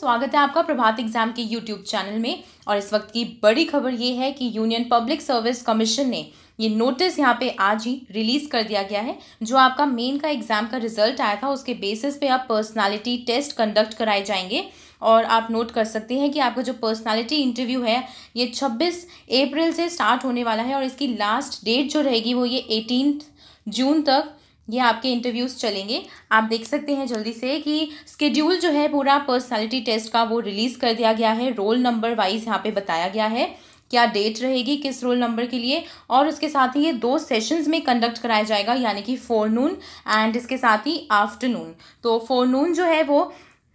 स्वागत है आपका प्रभात एग्जाम के यूट्यूब चैनल में और इस वक्त की बड़ी खबर ये है कि यूनियन पब्लिक सर्विस कमीशन ने ये नोटिस यहाँ पे आज ही रिलीज कर दिया गया है जो आपका मेन का एग्जाम का रिजल्ट आया था उसके बेसिस पे आप पर्सनालिटी टेस्ट कंडक्ट कराए जाएंगे और आप नोट कर सकते हैं कि आपका जो पर्सनालिटी इंटरव्यू है ये छब्बीस अप्रैल से स्टार्ट होने वाला है और इसकी लास्ट डेट जो रहेगी वो ये एटीन जून तक ये आपके इंटरव्यूज़ चलेंगे आप देख सकते हैं जल्दी से कि स्केड्यूल जो है पूरा पर्सनालिटी टेस्ट का वो रिलीज़ कर दिया गया है रोल नंबर वाइज यहाँ पे बताया गया है क्या डेट रहेगी किस रोल नंबर के लिए और उसके साथ ही ये दो सेशंस में कंडक्ट कराया जाएगा यानी कि फोरनून एंड इसके साथ ही आफ्टरनून तो फोरनून जो है वो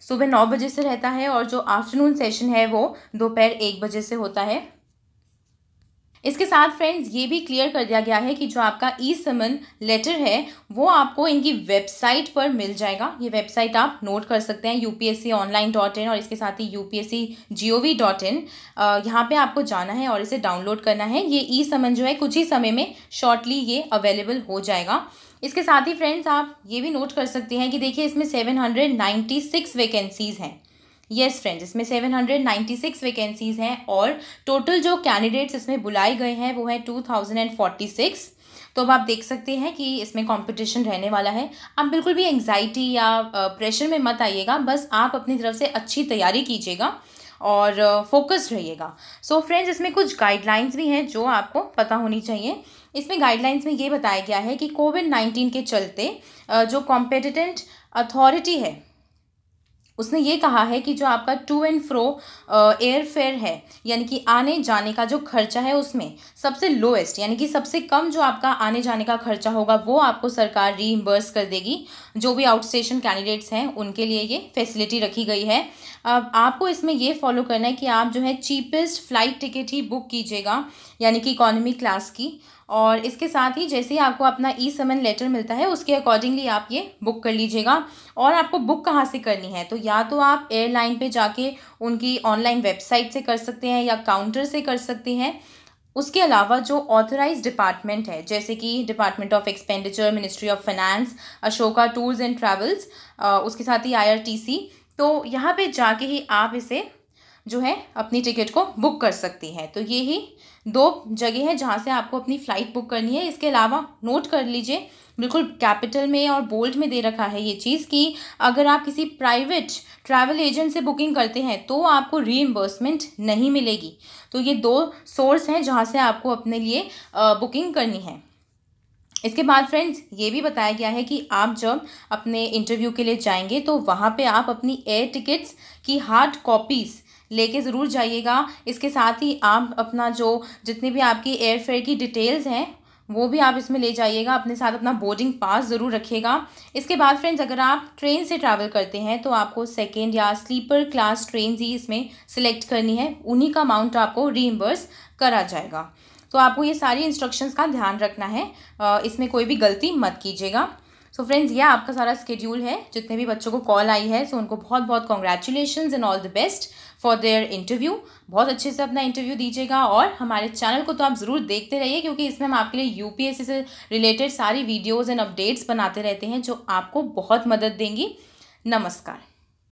सुबह नौ बजे से रहता है और जो आफ्टरनून सेशन है वो दोपहर एक बजे से होता है इसके साथ फ्रेंड्स ये भी क्लियर कर दिया गया है कि जो आपका ई समन लेटर है वो आपको इनकी वेबसाइट पर मिल जाएगा ये वेबसाइट आप नोट कर सकते हैं यूपीएससी ऑनलाइन डॉट इन और इसके साथ ही U P S C G O V dot in यहाँ पर आपको जाना है और इसे डाउनलोड करना है ये ई समन जो है कुछ ही समय में शॉर्टली ये अवेलेबल हो जाएगा इसके साथ ही फ्रेंड्स आप ये भी नोट कर सकते हैं कि देखिए इसमें seven hundred ninety six vacancies हैं येस फ्रेंड्स इसमें 796 वैकेंसीज हैं और टोटल जो कैंडिडेट्स इसमें बुलाए गए हैं वो है 2046 तो अब आप देख सकते हैं कि इसमें कंपटीशन रहने वाला है आप बिल्कुल भी एंगजाइटी या प्रेशर में मत आइएगा बस आप अपनी तरफ से अच्छी तैयारी कीजिएगा और फोकस रहिएगा सो फ्रेंड्स इसमें कुछ गाइडलाइंस भी हैं जो आपको पता होनी चाहिए इसमें गाइडलाइंस में ये बताया गया है कि कोविड नाइन्टीन के चलते जो कॉम्पिटिटेंट अथॉरिटी है उसने ये कहा है कि जो आपका to and fro air fare है यानी कि आने जाने का जो खर्चा है उसमें सबसे लोएस्ट यानी कि सबसे कम जो आपका आने जाने का खर्चा होगा वो आपको सरकार रीइम्बर्स कर देगी जो भी आउटस्टेशन कैंडिडेट्स हैं उनके लिए ये फैसिलिटी रखी गई है अब आपको इसमें ये फॉलो करना है कि आप जो है चीपेस्ट फ़्लाइट टिकट ही बुक कीजिएगा यानी कि इकोनॉमी क्लास की और इसके साथ ही जैसे ही आपको अपना ई समन लेटर मिलता है उसके अकॉर्डिंगली आप ये बुक कर लीजिएगा और आपको बुक कहाँ से करनी है तो या तो आप एयरलाइन पे जाके उनकी ऑनलाइन वेबसाइट से कर सकते हैं या काउंटर से कर सकते हैं उसके अलावा जो ऑथराइज डिपार्टमेंट है जैसे कि department of expenditure ministry of finance Ashoka tours and travels उसके साथ ही आई तो यहाँ पर जाके ही आप इसे जो है अपनी टिकट को बुक कर सकती हैं तो ये ही दो जगह है जहाँ से आपको अपनी फ़्लाइट बुक करनी है इसके अलावा नोट कर लीजिए बिल्कुल कैपिटल में और बोल्ड में दे रखा है ये चीज़ कि अगर आप किसी प्राइवेट ट्रैवल एजेंट से बुकिंग करते हैं तो आपको रीइम्बर्समेंट नहीं मिलेगी तो ये दो सोर्स हैं जहाँ से आपको अपने लिए बुकिंग करनी है इसके बाद फ्रेंड्स ये भी बताया गया है कि आप जब अपने इंटरव्यू के लिए जाएंगे तो वहाँ पे आप अपनी एयर टिकट्स की हार्ड कॉपीज़ लेके ज़रूर जाइएगा इसके साथ ही आप अपना जो जितनी भी आपकी एयरफेयर की डिटेल्स हैं वो भी आप इसमें ले जाइएगा अपने साथ अपना बोर्डिंग पास ज़रूर रखिएगा इसके बाद फ्रेंड्स अगर आप ट्रेन से ट्रैवल करते हैं तो आपको सेकेंड या स्लीपर क्लास ट्रेन ही इसमें सिलेक्ट करनी है उन्हीं का अमाउंट आपको रीइम्बर्स करा जाएगा तो आपको ये सारी इंस्ट्रक्शंस का ध्यान रखना है इसमें कोई भी गलती मत कीजिएगा सो फ्रेंड्स ये आपका सारा स्केड्यूल है जितने भी बच्चों को कॉल आई है सो so उनको बहुत बहुत congratulation and all the best for their interview बहुत अच्छे से अपना इंटरव्यू दीजिएगा और हमारे चैनल को तो आप ज़रूर देखते रहिए क्योंकि इसमें हम आपके लिए यू से रिलेटेड सारी वीडियोज़ एंड अपडेट्स बनाते रहते हैं जो आपको बहुत मदद देंगी नमस्कार